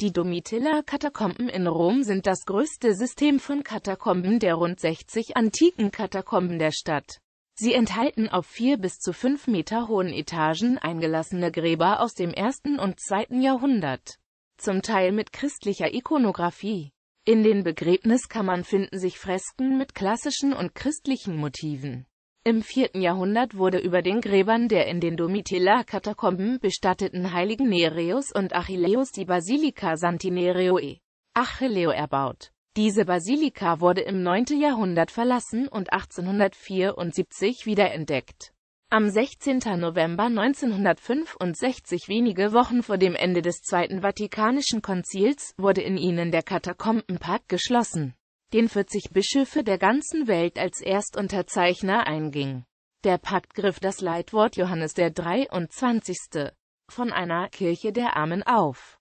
Die Domitilla-Katakomben in Rom sind das größte System von Katakomben der rund 60 antiken Katakomben der Stadt. Sie enthalten auf vier bis zu fünf Meter hohen Etagen eingelassene Gräber aus dem ersten und zweiten Jahrhundert, zum Teil mit christlicher Ikonografie. In den Begräbniskammern finden sich Fresken mit klassischen und christlichen Motiven. Im 4. Jahrhundert wurde über den Gräbern der in den Domitilla-Katakomben bestatteten Heiligen Nereus und Achilleus die Basilika Santi Nereoe Achilleo erbaut. Diese Basilika wurde im 9. Jahrhundert verlassen und 1874 wiederentdeckt. Am 16. November 1965, wenige Wochen vor dem Ende des Zweiten Vatikanischen Konzils, wurde in ihnen der Katakombenpark geschlossen den 40 Bischöfe der ganzen Welt als Erstunterzeichner einging. Der Pakt griff das Leitwort Johannes der 23. von einer Kirche der Armen auf